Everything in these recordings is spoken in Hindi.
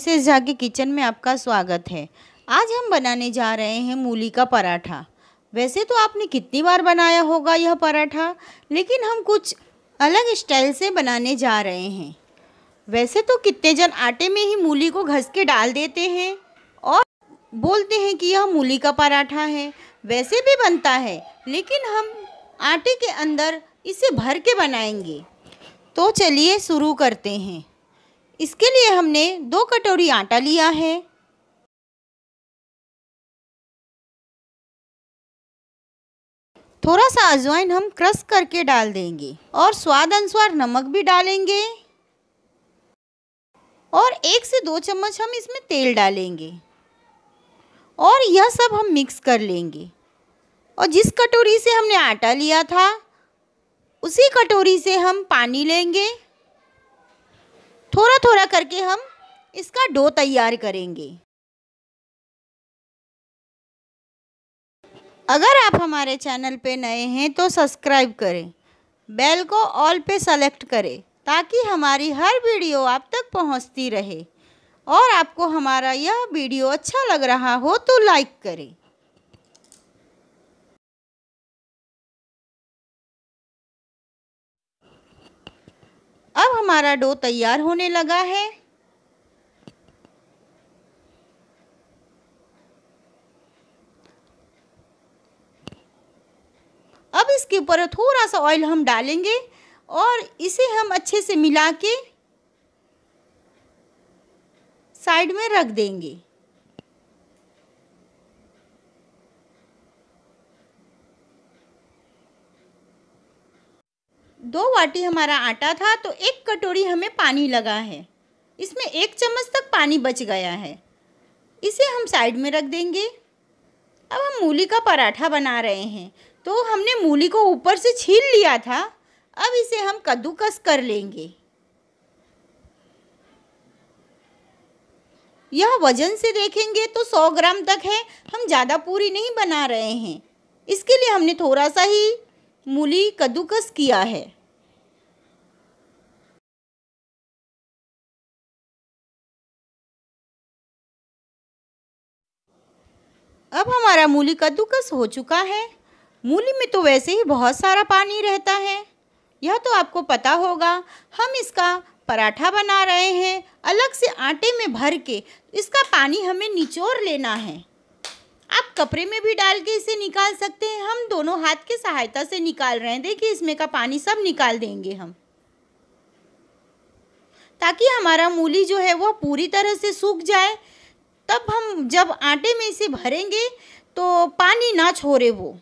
मिसेज झा के किचन में आपका स्वागत है आज हम बनाने जा रहे हैं मूली का पराठा वैसे तो आपने कितनी बार बनाया होगा यह पराठा लेकिन हम कुछ अलग स्टाइल से बनाने जा रहे हैं वैसे तो कितने जन आटे में ही मूली को घस के डाल देते हैं और बोलते हैं कि यह मूली का पराठा है वैसे भी बनता है लेकिन हम आटे के अंदर इसे भर के बनाएंगे तो चलिए शुरू करते हैं इसके लिए हमने दो कटोरी आटा लिया है थोड़ा सा अजवाइन हम क्रश करके डाल देंगे और स्वाद अनुसार नमक भी डालेंगे और एक से दो चम्मच हम इसमें तेल डालेंगे और यह सब हम मिक्स कर लेंगे और जिस कटोरी से हमने आटा लिया था उसी कटोरी से हम पानी लेंगे थोड़ा थोड़ा करके हम इसका डो तैयार करेंगे अगर आप हमारे चैनल पे नए हैं तो सब्सक्राइब करें बेल को ऑल पे सेलेक्ट करें ताकि हमारी हर वीडियो आप तक पहुंचती रहे और आपको हमारा यह वीडियो अच्छा लग रहा हो तो लाइक करें हमारा डो तैयार होने लगा है अब इसके ऊपर थोड़ा सा ऑयल हम डालेंगे और इसे हम अच्छे से मिला के साइड में रख देंगे दो वाटी हमारा आटा था तो एक कटोरी हमें पानी लगा है इसमें एक चम्मच तक पानी बच गया है इसे हम साइड में रख देंगे अब हम मूली का पराठा बना रहे हैं तो हमने मूली को ऊपर से छील लिया था अब इसे हम कद्दूकस कर लेंगे यह वजन से देखेंगे तो 100 ग्राम तक है हम ज़्यादा पूरी नहीं बना रहे हैं इसके लिए हमने थोड़ा सा ही मूली कद्दूकस किया है अब हमारा मूली कद्दूकस हो चुका है मूली में तो वैसे ही बहुत सारा पानी रहता है यह तो आपको पता होगा हम इसका पराठा बना रहे हैं अलग से आटे में भर के इसका पानी हमें निचोड़ लेना है आप कपड़े में भी डाल के इसे निकाल सकते हैं हम दोनों हाथ की सहायता से निकाल रहे हैं देखिए इसमें का पानी सब निकाल देंगे हम ताकि हमारा मूली जो है वह पूरी तरह से सूख जाए तब हम जब आटे में इसे भरेंगे तो पानी ना छोड़े वो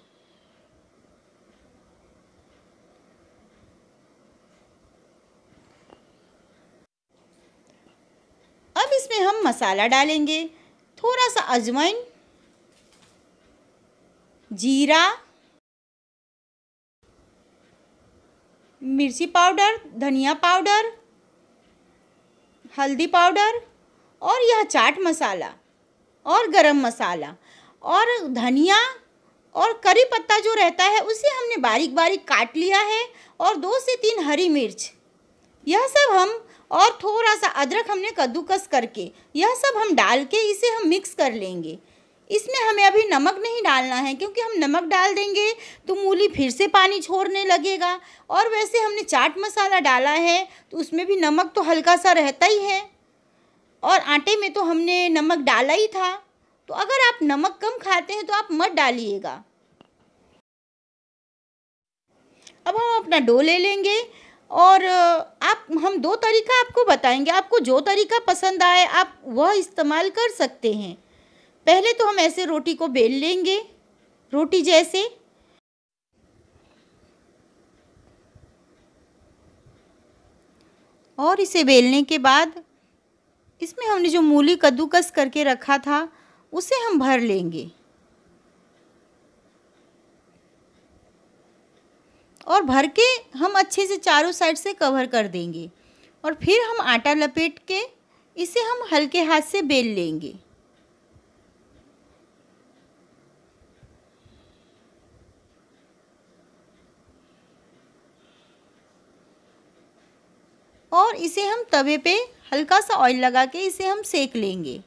अब इसमें हम मसाला डालेंगे थोड़ा सा अजवाइन जीरा मिर्ची पाउडर धनिया पाउडर हल्दी पाउडर और यह चाट मसाला और गरम मसाला और धनिया और करी पत्ता जो रहता है उसे हमने बारीक बारीक काट लिया है और दो से तीन हरी मिर्च यह सब हम और थोड़ा सा अदरक हमने कद्दूकस करके यह सब हम डाल के इसे हम मिक्स कर लेंगे इसमें हमें अभी नमक नहीं डालना है क्योंकि हम नमक डाल देंगे तो मूली फिर से पानी छोड़ने लगेगा और वैसे हमने चाट मसाला डाला है तो उसमें भी नमक तो हल्का सा रहता ही है और आटे में तो हमने नमक डाला ही था तो अगर आप नमक कम खाते हैं तो आप मत डालिएगा अब हम अपना डो ले लेंगे और आप हम दो तरीका आपको बताएंगे आपको जो तरीका पसंद आए आप वह इस्तेमाल कर सकते हैं पहले तो हम ऐसे रोटी को बेल लेंगे रोटी जैसे और इसे बेलने के बाद इसमें हमने जो मूली कद्दूकस करके रखा था उसे हम भर लेंगे और भर के हम अच्छे से चारों साइड से कवर कर देंगे और फिर हम आटा लपेट के इसे हम हल्के हाथ से बेल लेंगे और इसे हम तवे पे हल्का सा ऑयल लगा के इसे हम सेक लेंगे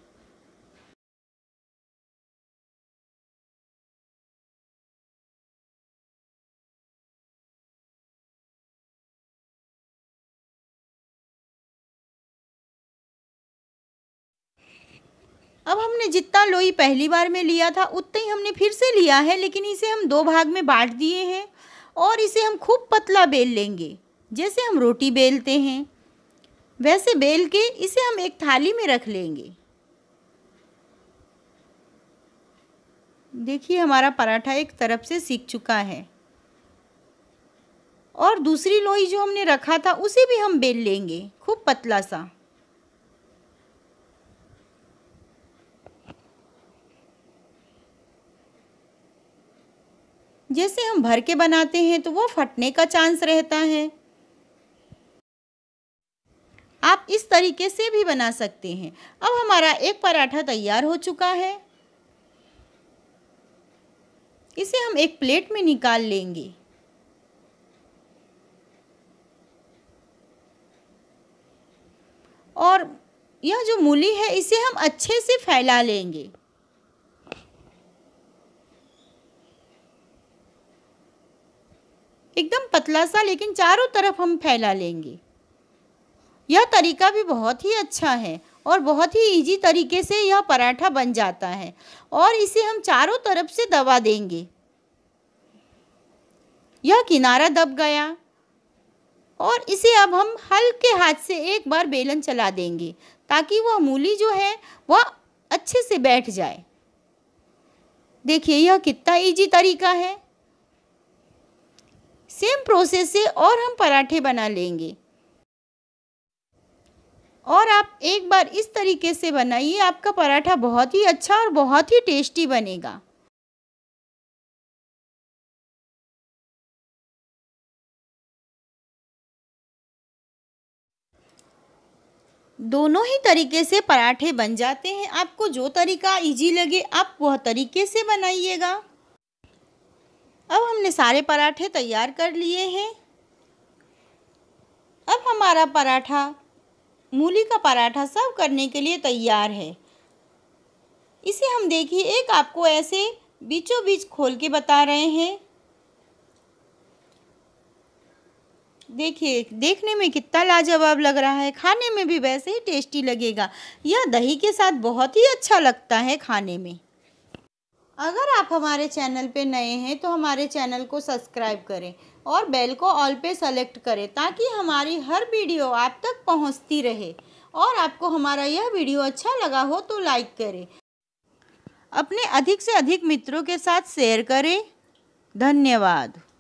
अब हमने जितना लोई पहली बार में लिया था उतना ही हमने फिर से लिया है लेकिन इसे हम दो भाग में बांट दिए हैं और इसे हम खूब पतला बेल लेंगे जैसे हम रोटी बेलते हैं वैसे बेल के इसे हम एक थाली में रख लेंगे देखिए हमारा पराठा एक तरफ से सीख चुका है और दूसरी लोई जो हमने रखा था उसे भी हम बेल लेंगे खूब पतला सा जैसे हम भर के बनाते हैं तो वो फटने का चांस रहता है आप इस तरीके से भी बना सकते हैं अब हमारा एक पराठा तैयार हो चुका है इसे हम एक प्लेट में निकाल लेंगे और यह जो मूली है इसे हम अच्छे से फैला लेंगे एकदम पतला सा लेकिन चारों तरफ हम फैला लेंगे यह तरीका भी बहुत ही अच्छा है और बहुत ही इजी तरीके से यह पराठा बन जाता है और इसे हम चारों तरफ से दबा देंगे यह किनारा दब गया और इसे अब हम हल्के हाथ से एक बार बेलन चला देंगे ताकि वह मूली जो है वह अच्छे से बैठ जाए देखिए यह कितना इजी तरीका है सेम प्रोसेस से और हम पराठे बना लेंगे और आप एक बार इस तरीके से बनाइए आपका पराठा बहुत ही अच्छा और बहुत ही टेस्टी बनेगा दोनों ही तरीके से पराठे बन जाते हैं आपको जो तरीका इजी लगे आप वह तरीके से बनाइएगा अब हमने सारे पराठे तैयार कर लिए हैं अब हमारा पराठा मूली का पराठा सर्व करने के लिए तैयार है इसे हम देखिए एक आपको ऐसे बीचों बीच खोल के बता रहे हैं देखिए देखने में कितना लाजवाब लग रहा है खाने में भी वैसे ही टेस्टी लगेगा यह दही के साथ बहुत ही अच्छा लगता है खाने में अगर आप हमारे चैनल पर नए हैं तो हमारे चैनल को सब्सक्राइब करें और बेल को ऑल पे सेलेक्ट करें ताकि हमारी हर वीडियो आप तक पहुंचती रहे और आपको हमारा यह वीडियो अच्छा लगा हो तो लाइक करें अपने अधिक से अधिक मित्रों के साथ शेयर करें धन्यवाद